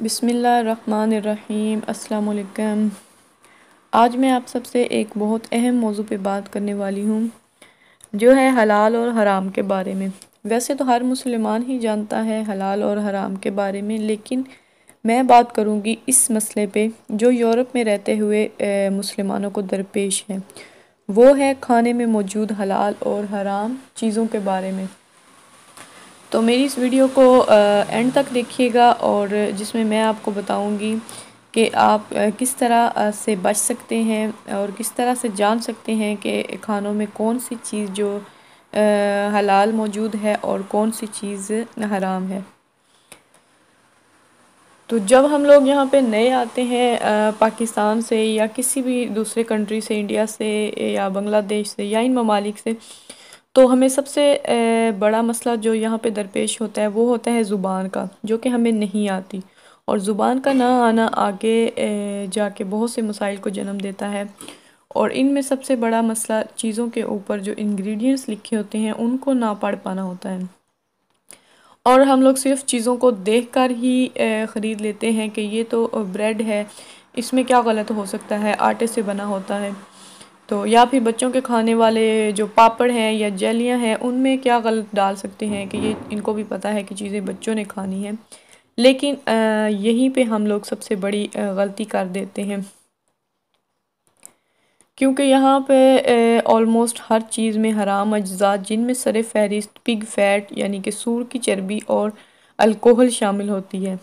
अस्सलाम वालेकुम आज मैं आप सबसे एक बहुत अहम मौजू पे बात करने वाली हूँ जो है हलाल और हराम के बारे में वैसे तो हर मुसलमान ही जानता है हलाल और हराम के बारे में लेकिन मैं बात करूँगी इस मसले पे जो यूरोप में रहते हुए मुसलमानों को दरपेश है वो है खाने में मौजूद हलाल और हराम चीज़ों के बारे में तो मेरी इस वीडियो को एंड तक देखिएगा और जिसमें मैं आपको बताऊंगी कि आप किस तरह से बच सकते हैं और किस तरह से जान सकते हैं कि खानों में कौन सी चीज़ जो हलाल मौजूद है और कौन सी चीज़ हराम है तो जब हम लोग यहाँ पे नए आते हैं पाकिस्तान से या किसी भी दूसरे कंट्री से इंडिया से या बांग्लादेश से या इन ममालिक से तो हमें सबसे बड़ा मसला जो यहाँ पे दरपेश होता है वो होता है ज़ुबान का जो कि हमें नहीं आती और ज़ुबान का ना आना आगे जाके बहुत से मसाइल को जन्म देता है और इनमें सबसे बड़ा मसला चीज़ों के ऊपर जो इंग्रेडिएंट्स लिखे होते हैं उनको ना पढ़ पाना होता है और हम लोग सिर्फ चीज़ों को देखकर ही ख़रीद लेते हैं कि ये तो ब्रेड है इसमें क्या गलत हो सकता है आटे से बना होता है तो या फिर बच्चों के खाने वाले जो पापड़ हैं या जलियाँ हैं उनमें क्या गलत डाल सकते हैं कि ये इनको भी पता है कि चीज़ें बच्चों ने खानी हैं लेकिन यहीं पे हम लोग सबसे बड़ी गलती कर देते हैं क्योंकि यहाँ पे ऑलमोस्ट हर चीज़ में हराम अज्जा जिनमें सर फहरिस्त पिग फैट यानी कि सूर की चर्बी और अल्कोहल शामिल होती है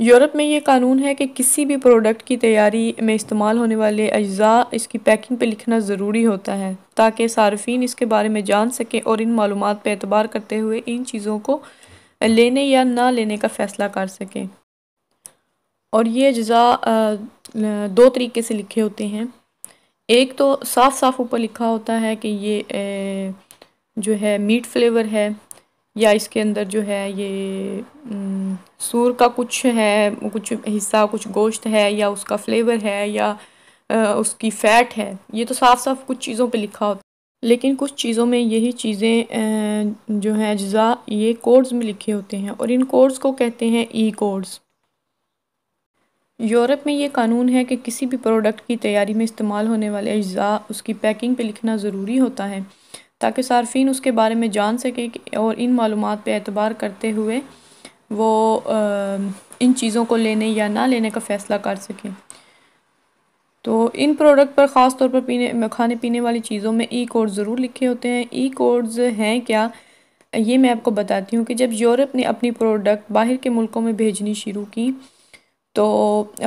यूरोप में ये कानून है कि किसी भी प्रोडक्ट की तैयारी में इस्तेमाल होने वाले अज्जा इसकी पैकिंग पे लिखना ज़रूरी होता है ताकि सार्फिन इसके बारे में जान सकें और इन मालूम पर एतबार करते हुए इन चीज़ों को लेने या ना लेने का फ़ैसला कर सकें और ये अज्जा दो तरीके से लिखे होते हैं एक तो साफ साफ ऊपर लिखा होता है कि ये जो है मीट फ्लेवर है या इसके अंदर जो है ये सूर का कुछ है कुछ हिस्सा कुछ गोश्त है या उसका फ्लेवर है या उसकी फ़ैट है ये तो साफ साफ कुछ चीज़ों पे लिखा होता है लेकिन कुछ चीज़ों में यही चीज़ें जो हैं अज्जा ये कोड्स में लिखे होते हैं और इन कोड्स को कहते हैं ई कोड्स यूरोप में ये कानून है कि किसी भी प्रोडक्ट की तैयारी में इस्तेमाल होने वाले अज्जा उसकी पैकिंग पे लिखना ज़रूरी होता है ताकि सार्फिन उसके बारे में जान सकें और इन मालूम पर एतबार करते हुए वो इन चीज़ों को लेने या ना लेने का फ़ैसला कर सकें तो इन प्रोडक्ट पर ख़ास तौर पर पीने खाने पीने वाली चीज़ों में ई कोड ज़रूर लिखे होते हैं ई कोड्स हैं क्या ये मैं आपको बताती हूँ कि जब यूरोप ने अपनी प्रोडक्ट बाहर के मुल्कों में भेजनी शुरू की तो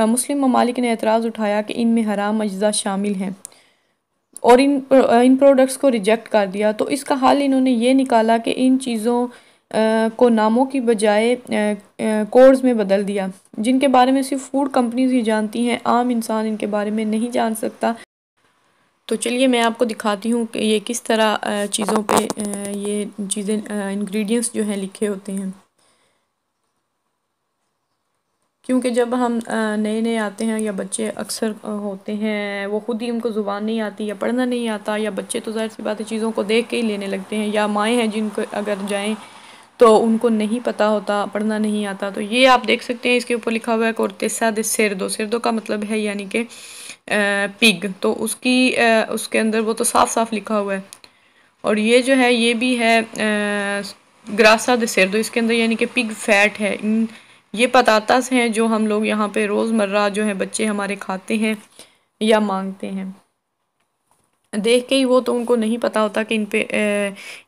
मुस्लिम ममालिक ने एतराज़ उठाया कि इनमें हराम अज्जा शामिल हैं और इन इन प्रोडक्ट्स को रिजेक्ट कर दिया तो इसका हल इन्होंने ये निकाला कि इन चीज़ों को नामों की बजाय कोर्स में बदल दिया जिनके बारे में सिर्फ फूड कंपनीज ही जानती हैं आम इंसान इनके बारे में नहीं जान सकता तो चलिए मैं आपको दिखाती हूँ कि ये किस तरह चीज़ों पे ये चीज़ें इंग्रेडिएंट्स जो हैं लिखे होते हैं क्योंकि जब हम नए नए आते हैं या बच्चे अक्सर होते हैं वो ख़ुद ही उनको ज़ुबान नहीं आती या पढ़ना नहीं आता या बच्चे तो ज़ाहिर सी बात है चीज़ों को देख के ही लेने लगते हैं या माएँ हैं जिनको अगर जाएँ तो उनको नहीं पता होता पढ़ना नहीं आता तो ये आप देख सकते हैं इसके ऊपर लिखा हुआ है सिर दो सिरदो सिरदो का मतलब है यानी कि पिग तो उसकी आ, उसके अंदर वो तो साफ साफ लिखा हुआ है और ये जो है ये भी है आ, ग्रासा दे सिरदो इसके अंदर यानी कि पिग फैट है इन ये पतातास हैं जो हम लोग यहाँ पे रोज़मर्रा जो है बच्चे हमारे खाते हैं या मांगते हैं देख के ही वो तो उनको नहीं पता होता कि इन पे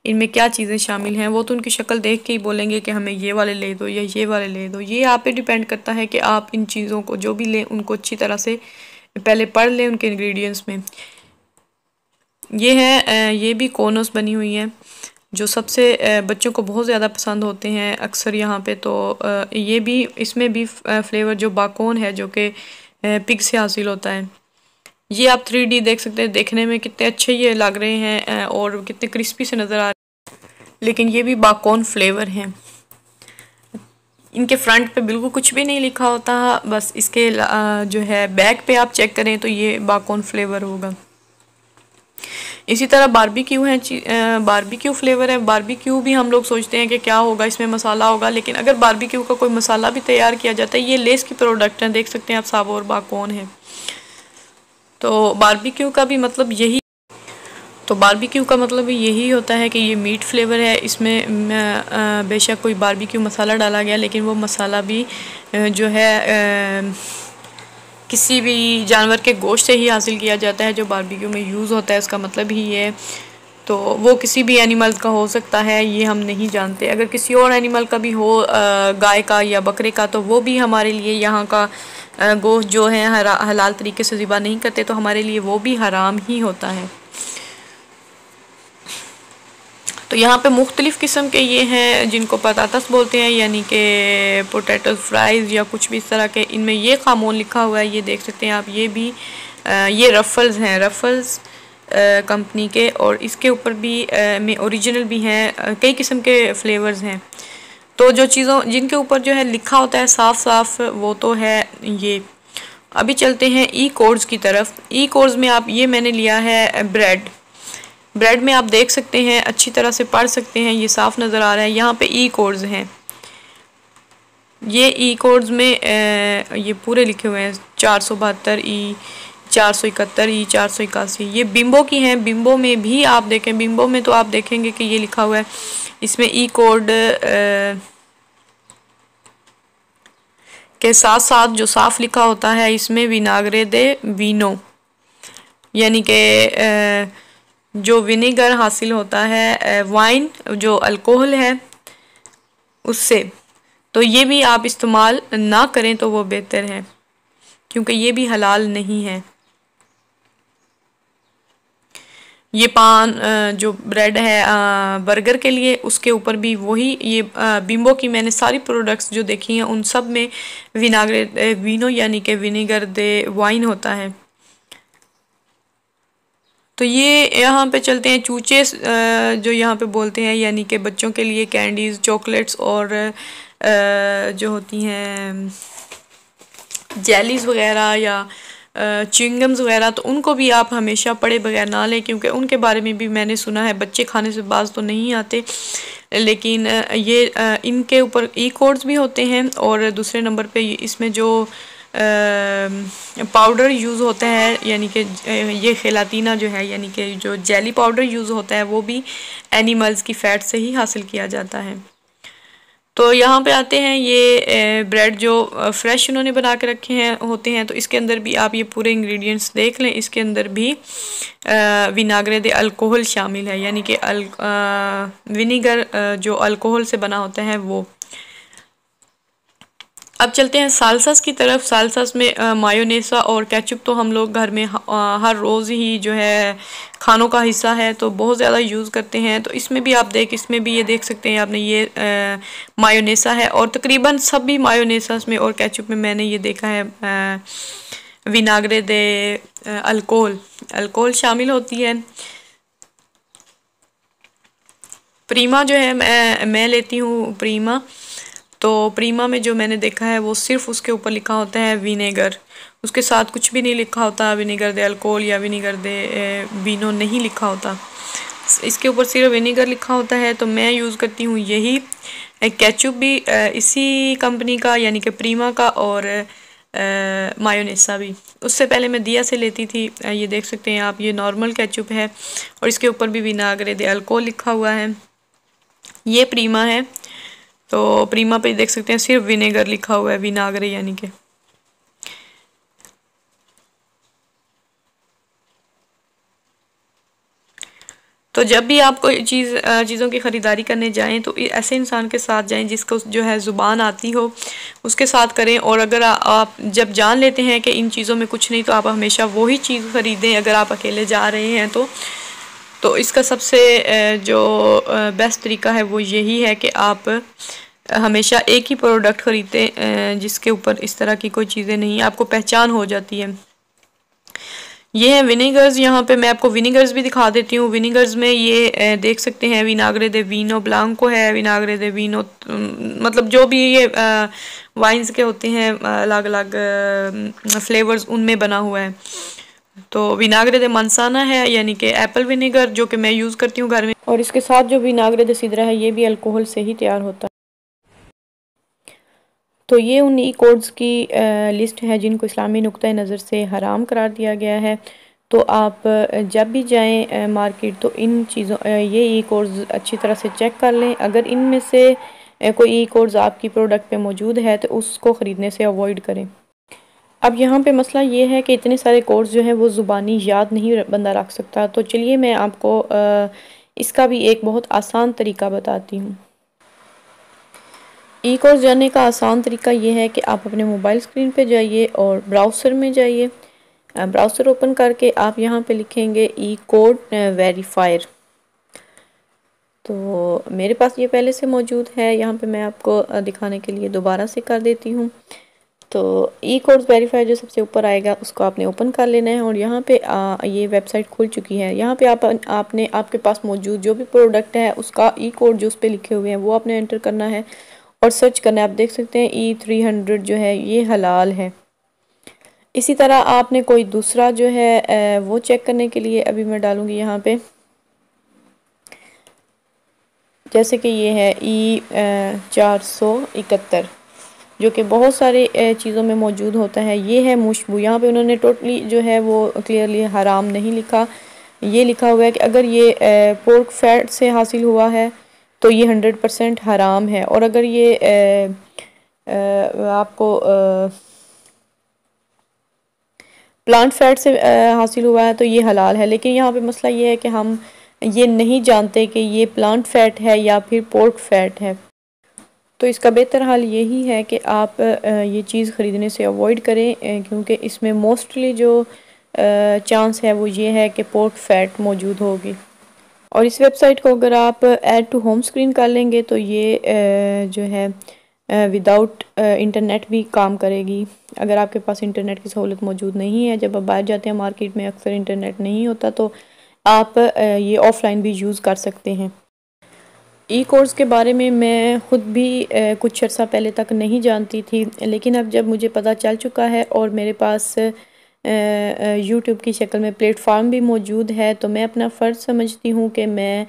इनमें क्या चीज़ें शामिल हैं वो तो उनकी शक्ल देख के ही बोलेंगे कि हमें ये वाले ले दो या ये वाले ले दो ये आप पे डिपेंड करता है कि आप इन चीज़ों को जो भी लें उनको अच्छी तरह से पहले पढ़ लें उनके इंग्रेडिएंट्स में ये है ये भी कोनस बनी हुई है जो सबसे बच्चों को बहुत ज़्यादा पसंद होते हैं अक्सर यहाँ पे तो ये भी इसमें भी फ्लेवर जो बाकोन है जो कि पिग से हासिल होता है ये आप थ्री डी देख सकते हैं देखने में कितने अच्छे ये लग रहे हैं और कितने क्रिस्पी से नज़र आ रहे हैं लेकिन ये भी बाकोन फ्लेवर हैं इनके फ्रंट पे बिल्कुल कुछ भी नहीं लिखा होता बस इसके जो है बैक पे आप चेक करें तो ये बाकोन फ्लेवर होगा इसी तरह हैं है क्यू फ्लेवर है क्यू भी हम लोग सोचते हैं कि क्या होगा इसमें मसाला होगा लेकिन अगर क्यू का कोई मसाला भी तैयार किया जाता है ये लेस की प्रोडक्ट हैं देख सकते हैं आप साबो और बाकौन है तो क्यू का भी मतलब यही तो क्यू का मतलब यही होता है कि ये मीट फ्लेवर है इसमें बेशक कोई क्यू मसाला डाला गया लेकिन वो मसाला भी जो है किसी भी जानवर के गोश्त से ही हासिल किया जाता है जो बारबेक्यू में यूज़ होता है उसका मतलब ही है तो वो किसी भी एनिमल का हो सकता है ये हम नहीं जानते अगर किसी और एनिमल का भी हो गाय का या बकरे का तो वो भी हमारे लिए यहाँ का गोश्त जो है हलाल तरीके से ज़िबा नहीं करते तो हमारे लिए वो भी हराम ही होता है तो यहाँ पे मुख्तलिफ़ किस्म के ये हैं जिनको पतातस बोलते हैं यानी कि पोटैटो फ्राइज़ या कुछ भी इस तरह के इनमें ये खामोन लिखा हुआ है ये देख सकते हैं आप ये भी आ, ये रफ़ल्स हैं रफ़ल्स कंपनी के और इसके ऊपर भी आ, में औरिजिनल भी हैं कई किस्म के फ्लेवर्स हैं तो जो चीज़ों जिनके ऊपर जो है लिखा होता है साफ साफ वो तो है ये अभी चलते हैं ई कोर्स की तरफ ई कोर्स में आप ये मैंने लिया है ब्रेड ब्रेड में आप देख सकते हैं अच्छी तरह से पढ़ सकते हैं ये साफ नज़र आ रहा है यहाँ पे ई कोड्स हैं ये ई कोड्स में ए, ये पूरे लिखे हुए हैं चार सौ बहत्तर ई चार सौ इकहत्तर ई चार सौ इक्यासी ये बिम्बो की हैं बिम्बो में भी आप देखें बिम्बो में तो आप देखेंगे कि ये लिखा हुआ है इसमें ई कोड के साथ साथ जो साफ लिखा होता है इसमें विनागरे दे वीनो यानी कि जो विनेगर हासिल होता है वाइन जो अल्कोहल है उससे तो ये भी आप इस्तेमाल ना करें तो वो बेहतर है क्योंकि ये भी हलाल नहीं है ये पान जो ब्रेड है बर्गर के लिए उसके ऊपर भी वही ये बिम्बो की मैंने सारी प्रोडक्ट्स जो देखी हैं उन सब में विनाग्रेट वीनो यानी कि विनेगर दे वाइन होता है तो ये यहाँ पे चलते हैं चूचे जो यहाँ पे बोलते हैं यानी कि बच्चों के लिए कैंडीज़ चॉकलेट्स और जो होती हैं जेलीज़ वगैरह या चिंगम्स वगैरह तो उनको भी आप हमेशा पड़े बगैर ना लें क्योंकि उनके बारे में भी मैंने सुना है बच्चे खाने से बाज तो नहीं आते लेकिन ये इनके ऊपर ई कोड्स भी होते हैं और दूसरे नंबर पे इसमें जो पाउडर यूज़ होते हैं यानी कि ये खिलातीना जो है यानी कि जो जेली पाउडर यूज़ होता है वो भी एनिमल्स की फ़ैट से ही हासिल किया जाता है तो यहाँ पे आते हैं ये ब्रेड जो फ्रेश उन्होंने बना के रखे हैं होते हैं तो इसके अंदर भी आप ये पूरे इंग्रेडिएंट्स देख लें इसके अंदर भी विनागरे दे अल्कोहल शामिल है यानी कि अल विनीगर जो अल्कोहल से बना होता है वो अब चलते हैं सालसास की तरफ सालसास में मायोनेसा और कैचअप तो हम लोग घर में हर रोज़ ही जो है खानों का हिस्सा है तो बहुत ज़्यादा यूज़ करते हैं तो इसमें भी आप देख इसमें भी ये देख सकते हैं आपने ये मायोनेसा है और तकरीबन सभी मायोनेसास में और कैचअप में मैंने ये देखा है विनागरे दे अल्कोहल अल्कोहल शामिल होती है प्रीमा जो है मैं मैं लेती हूँ प्रीमा तो प्रीमा में जो मैंने देखा है वो सिर्फ उसके ऊपर लिखा होता है विनेगर उसके साथ कुछ भी नहीं लिखा होता विनेगर दे अल्कोहल या विनेगर दे वीनो नहीं लिखा होता इसके ऊपर सिर्फ विनेगर लिखा होता है तो मैं यूज़ करती हूँ यही कैचअप भी इसी कंपनी का यानी कि प्रीमा का और मायोनेसा भी उससे पहले मैं दिया से लेती थी ये देख सकते हैं आप ये नॉर्मल कैचअप है और इसके ऊपर भी विनागरे दे अल्कोहल लिखा हुआ है ये प्रीमा है तो प्रीमा पे देख सकते हैं सिर्फ विनेगर लिखा हुआ है विनागरे यानी कि तो जब भी आप कोई चीज़ चीज़ों की ख़रीदारी करने जाएं तो ऐसे इंसान के साथ जाएं जिसको जो है ज़ुबान आती हो उसके साथ करें और अगर आ, आप जब जान लेते हैं कि इन चीज़ों में कुछ नहीं तो आप हमेशा वही चीज़ ख़रीदें अगर आप अकेले जा रहे हैं तो तो इसका सबसे जो बेस्ट तरीका है वो यही है कि आप हमेशा एक ही प्रोडक्ट खरीदते जिसके ऊपर इस तरह की कोई चीज़ें नहीं आपको पहचान हो जाती है ये है विनीगर्स यहाँ पे मैं आपको विनीगर्स भी दिखा देती हूँ विनीगर्स में ये देख सकते हैं विनागरे दे वीनो ब्लांको है विनागरे दे वीनो मतलब जो भी ये वाइन्स के होते हैं अलग अलग फ्लेवर्स उनमें बना हुआ है तो विनागरे दे मनसाना है यानी कि एप्पल विनीगर जो कि मैं यूज़ करती हूँ घर में और इसके साथ जो विनागरे दे सिदरा है ये भी अल्कोहल से ही तैयार होता है तो ये उन ई कोड्स की लिस्ट है जिनको इस्लामी नुक़ नज़र से हराम करार दिया गया है तो आप जब भी जाएं मार्केट तो इन चीज़ों ये ई कोड्स अच्छी तरह से चेक कर लें अगर इन में से कोई ई कोड्स आपकी प्रोडक्ट पे मौजूद है तो उसको ख़रीदने से अवॉइड करें अब यहाँ पे मसला ये है कि इतने सारे कोर्स जो हैं वो ज़ुबानी याद नहीं बंदा रख सकता तो चलिए मैं आपको इसका भी एक बहुत आसान तरीका बताती हूँ ई कोर्स जाने का आसान तरीका ये है कि आप अपने मोबाइल स्क्रीन पे जाइए और ब्राउज़र में जाइए ब्राउज़र ओपन करके आप यहाँ पे लिखेंगे ई कोड वेरीफायर तो मेरे पास ये पहले से मौजूद है यहाँ पे मैं आपको दिखाने के लिए दोबारा से कर देती हूँ तो ई कोर्स वेरीफायर जो सबसे ऊपर आएगा उसको आपने ओपन कर लेना है और यहाँ पर ये वेबसाइट खुल चुकी है यहाँ पर आप आपने आपके पास मौजूद जो भी प्रोडक्ट है उसका ई कोड जो उस पर लिखे हुए हैं वो आपने एंटर करना है और सर्च करना है आप देख सकते हैं ई थ्री हंड्रेड जो है ये हलाल है इसी तरह आपने कोई दूसरा जो है वो चेक करने के लिए अभी मैं डालूंगी यहाँ पे जैसे कि ये है ई e, चार सौ इकहत्तर जो कि बहुत सारे चीज़ों में मौजूद होता है ये है मुशबू यहाँ पे उन्होंने टोटली जो है वो क्लियरली हराम नहीं लिखा ये लिखा हुआ है कि अगर ये पोर्क फैट से हासिल हुआ है तो ये हंड्रेड परसेंट हराम है और अगर ये आ, आ, आपको आ, प्लांट फैट से हासिल हुआ है तो ये हलाल है लेकिन यहाँ पे मसला ये है कि हम ये नहीं जानते कि ये प्लांट फैट है या फिर पोर्क फैट है तो इसका बेहतर हाल यही है कि आप ये चीज़ ख़रीदने से अवॉइड करें क्योंकि इसमें मोस्टली जो चांस है वो ये है कि पोर्क फैट मौजूद होगी और इस वेबसाइट को अगर आप ऐड टू होम स्क्रीन कर लेंगे तो ये जो है विदाउट इंटरनेट भी काम करेगी अगर आपके पास इंटरनेट की सहूलत मौजूद नहीं है जब आप बाहर जाते हैं मार्केट में अक्सर इंटरनेट नहीं होता तो आप ये ऑफ़लाइन भी यूज़ कर सकते हैं ई कोर्स के बारे में मैं ख़ुद भी कुछ अर्सा पहले तक नहीं जानती थी लेकिन अब जब मुझे पता चल चुका है और मेरे पास यूट्यूब की शक्ल में प्लेटफार्म भी मौजूद है तो मैं अपना फ़र्ज़ समझती हूँ कि मैं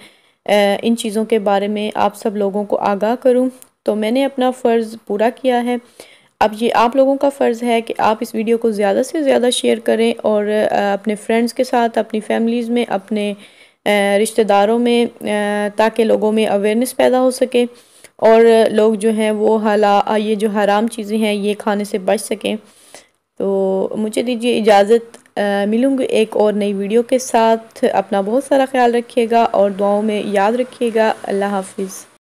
इन चीज़ों के बारे में आप सब लोगों को आगाह करूँ तो मैंने अपना फ़र्ज़ पूरा किया है अब ये आप लोगों का फ़र्ज़ है कि आप इस वीडियो को ज़्यादा से ज़्यादा शेयर करें और अपने फ्रेंड्स के साथ अपनी फैमिलीज़ में अपने रिश्तेदारों में ताकि लोगों में अवेयरनेस पैदा हो सके और लोग जो हैं वो हला ये जो हराम चीज़ें हैं ये खाने से बच सकें तो मुझे दीजिए इजाज़त मिलूँगी एक और नई वीडियो के साथ अपना बहुत सारा ख्याल रखिएगा और दुआओं में याद रखिएगा अल्लाह हाफिज़